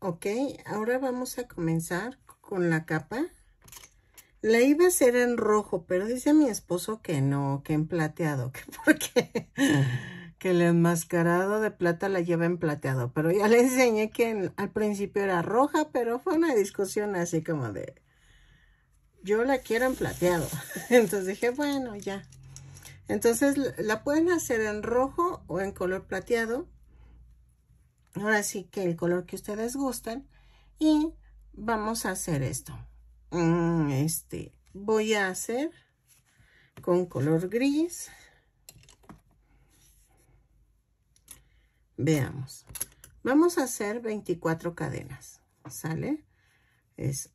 ok ahora vamos a comenzar con la capa la iba a hacer en rojo pero dice mi esposo que no que en plateado que porque que el enmascarado de plata la lleva en plateado pero ya le enseñé que al principio era roja pero fue una discusión así como de yo la quiero en plateado entonces dije bueno ya entonces la pueden hacer en rojo o en color plateado ahora sí que el color que ustedes gustan y vamos a hacer esto mm, este voy a hacer con color gris veamos vamos a hacer 24 cadenas sale es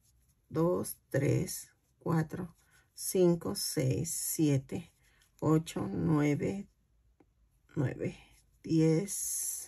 2 3 4 5 6 7 8 9 9 10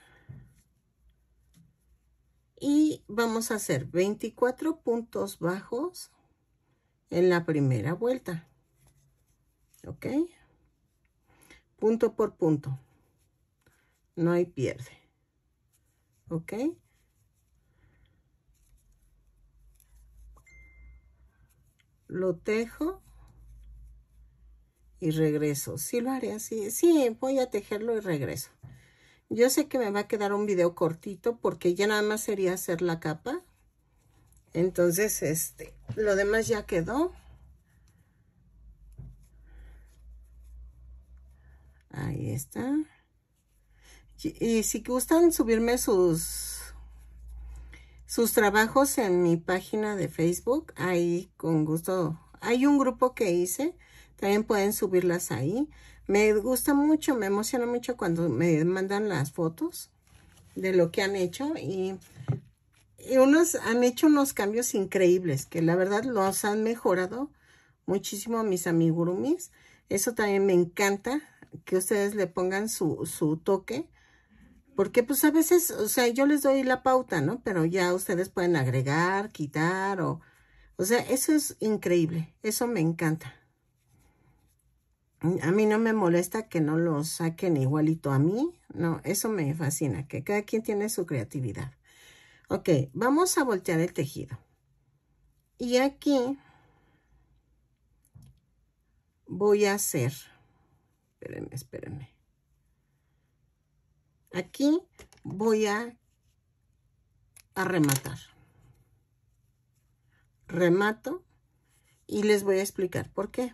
y vamos a hacer 24 puntos bajos en la primera vuelta. ¿Ok? Punto por punto. No hay pierde. ¿Ok? Lo tejo y regreso. si lo haré así. Sí, voy a tejerlo y regreso. Yo sé que me va a quedar un video cortito porque ya nada más sería hacer la capa. Entonces, este, lo demás ya quedó. Ahí está. Y, si gustan subirme sus, sus trabajos en mi página de Facebook, ahí con gusto. Hay un grupo que hice, también pueden subirlas ahí. Me gusta mucho, me emociona mucho cuando me mandan las fotos de lo que han hecho y, unos han hecho unos cambios increíbles que la verdad los han mejorado muchísimo mis amigurumis. Eso también me encanta que ustedes le pongan su, su toque. Porque pues a veces, o sea, yo les doy la pauta, ¿no? Pero ya ustedes pueden agregar, quitar o... O sea, eso es increíble. Eso me encanta a mí no me molesta que no lo saquen igualito a mí. No, eso me fascina, que cada quien tiene su creatividad. Ok, vamos a voltear el tejido. Y aquí voy a hacer, espérenme, espérenme. Aquí voy a, a rematar. Remato y les voy a explicar por qué.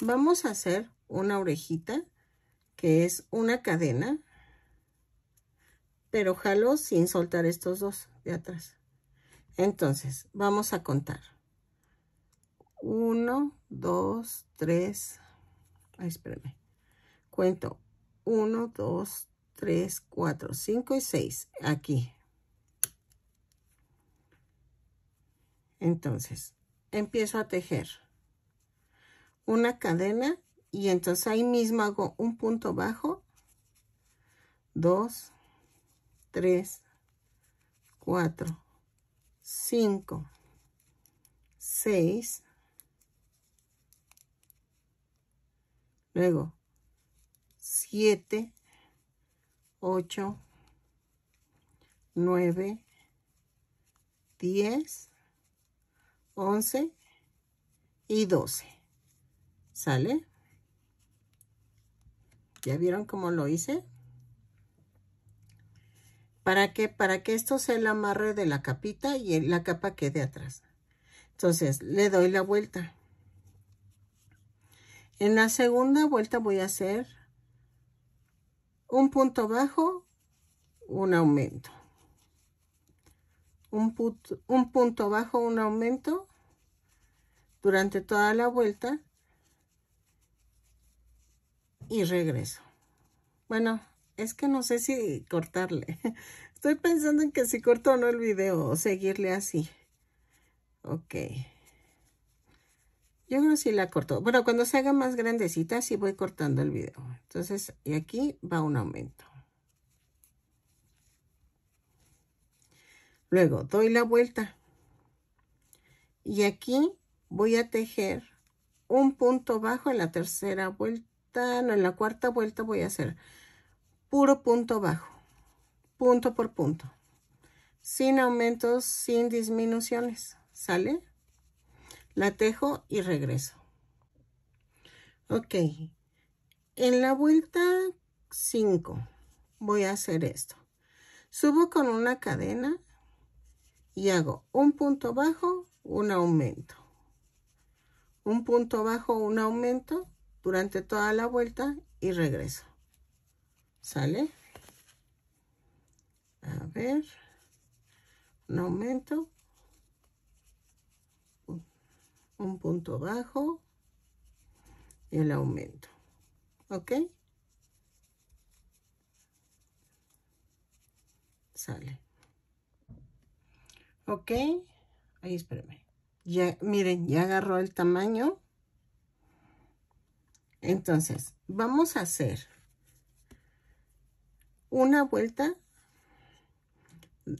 vamos a hacer una orejita que es una cadena pero jalo sin soltar estos dos de atrás entonces vamos a contar 1 2 3 espérame cuento 1 2 3 4 5 y 6 aquí entonces empiezo a tejer una cadena y entonces ahí mismo hago un punto bajo, 2, 3, 4, 5, 6, luego 7, 8, 9, 10, 11 y 12 sale. ¿Ya vieron cómo lo hice? ¿Para que Para que esto sea el amarre de la capita y la capa quede atrás. Entonces, le doy la vuelta. En la segunda vuelta voy a hacer un punto bajo, un aumento. Un, un punto bajo, un aumento durante toda la vuelta y regreso. Bueno, es que no sé si cortarle. Estoy pensando en que si corto o no el video o seguirle así. Ok. Yo creo que sí la corto. Bueno, cuando se haga más grandecita, sí voy cortando el video. Entonces, y aquí va un aumento. Luego doy la vuelta. Y aquí voy a tejer un punto bajo en la tercera vuelta en la cuarta vuelta voy a hacer puro punto bajo, punto por punto, sin aumentos, sin disminuciones, ¿sale? La tejo y regreso. Ok, en la vuelta 5 voy a hacer esto. Subo con una cadena y hago un punto bajo, un aumento. Un punto bajo, un aumento durante toda la vuelta y regreso. ¿Sale? A ver. Un aumento. Un punto bajo. Y el aumento. ¿Ok? Sale. ¿Ok? Ahí espérame. Ya, miren, ya agarró el tamaño. Entonces, vamos a hacer una vuelta.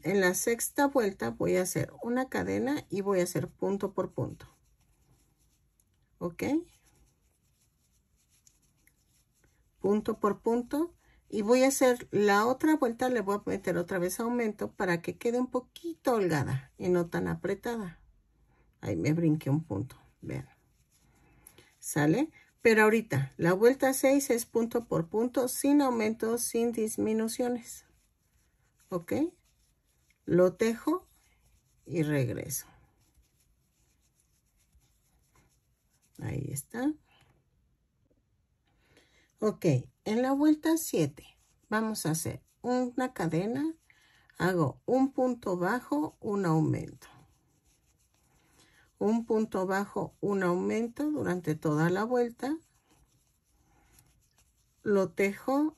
En la sexta vuelta voy a hacer una cadena y voy a hacer punto por punto. ¿Ok? Punto por punto. Y voy a hacer la otra vuelta, le voy a meter otra vez aumento para que quede un poquito holgada y no tan apretada. Ahí me brinqué un punto. Vean. ¿Sale? Pero ahorita, la vuelta 6 es punto por punto, sin aumentos, sin disminuciones. ¿Ok? Lo tejo y regreso. Ahí está. Ok, en la vuelta 7 vamos a hacer una cadena, hago un punto bajo, un aumento un punto bajo, un aumento durante toda la vuelta, lo tejo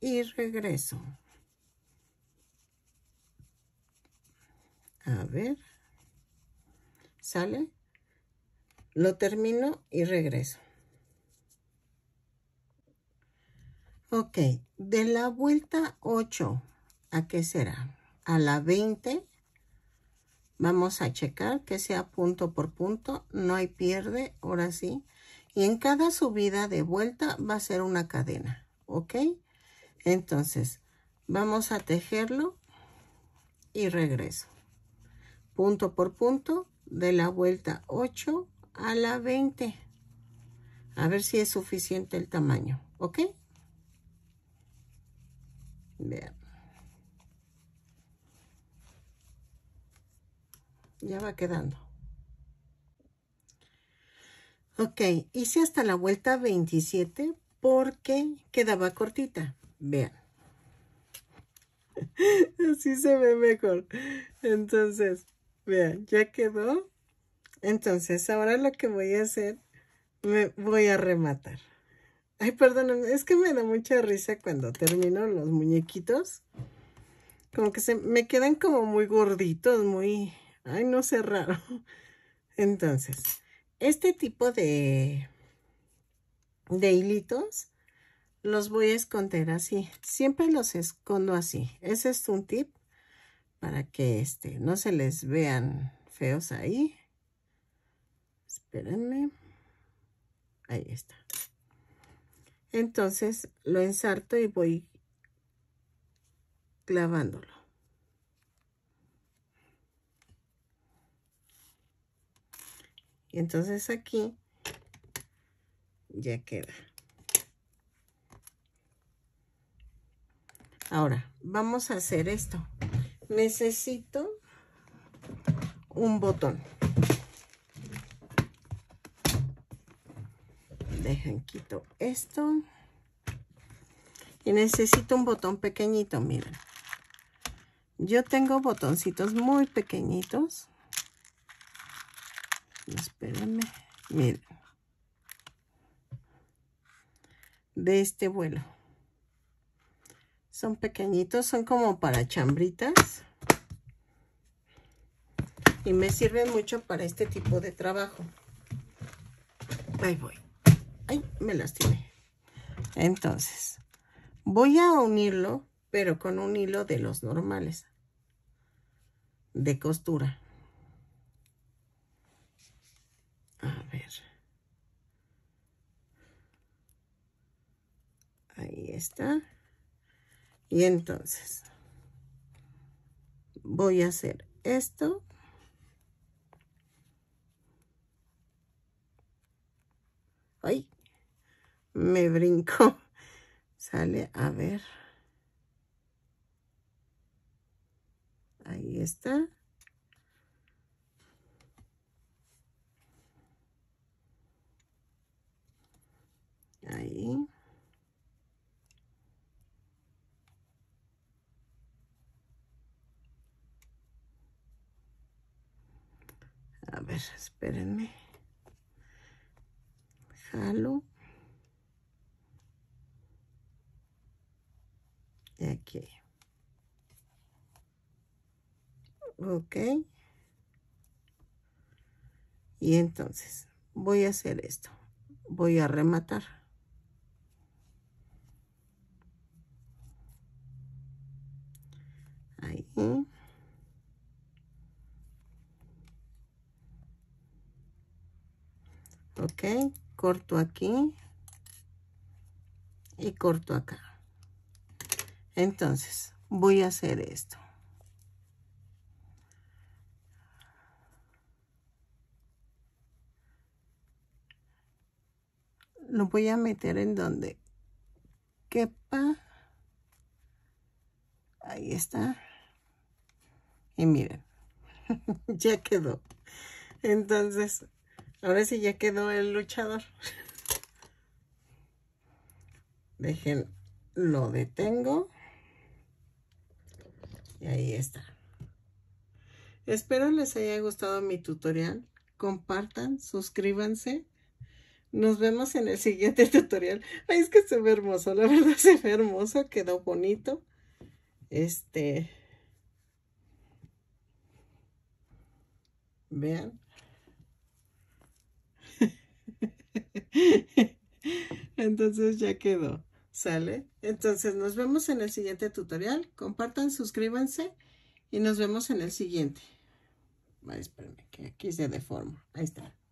y regreso. A ver, sale, lo termino y regreso. Ok, de la vuelta 8, ¿a qué será? A la 20 Vamos a checar que sea punto por punto, no hay pierde, ahora sí. Y en cada subida de vuelta va a ser una cadena, ¿ok? Entonces, vamos a tejerlo y regreso. Punto por punto, de la vuelta 8 a la 20. A ver si es suficiente el tamaño, ¿ok? ya va quedando. Ok, hice hasta la vuelta 27 porque quedaba cortita. Vean. Así se ve mejor. Entonces, vean, ya quedó. Entonces, ahora lo que voy a hacer, me voy a rematar. Ay, perdón es que me da mucha risa cuando termino los muñequitos. Como que se me quedan como muy gorditos, muy Ay, no cerraron. Entonces, este tipo de, de hilitos los voy a esconder así. Siempre los escondo así. Ese es un tip para que este, no se les vean feos ahí. Espérenme. Ahí está. Entonces lo ensarto y voy clavándolo. entonces aquí ya queda. Ahora, vamos a hacer esto. Necesito un botón. Dejen, quito esto. Y necesito un botón pequeñito, miren. Yo tengo botoncitos muy pequeñitos de este vuelo. Son pequeñitos, son como para chambritas. Y me sirven mucho para este tipo de trabajo. Ahí voy. Ay, me lastimé. Entonces, voy a unirlo, pero con un hilo de los normales. De costura. Ahí está. Y entonces voy a hacer esto. ¡Ay! Me brinco. Sale, a ver. Ahí está. Ahí. ver, espérenme. Jalo. Y aquí. Ok. Y entonces voy a hacer esto. Voy a rematar. Ahí. ok corto aquí y corto acá entonces voy a hacer esto lo voy a meter en donde quepa ahí está y miren ya quedó entonces Ahora sí ya quedó el luchador. Dejen, lo detengo. Y ahí está. Espero les haya gustado mi tutorial. Compartan, suscríbanse. Nos vemos en el siguiente tutorial. Ay, es que se ve hermoso. La verdad se ve hermoso. Quedó bonito. Este. Vean. Entonces ya quedó. ¿Sale? Entonces nos vemos en el siguiente tutorial. Compartan, suscríbanse y nos vemos en el siguiente. Ay, espérame, que aquí se deforma. Ahí está.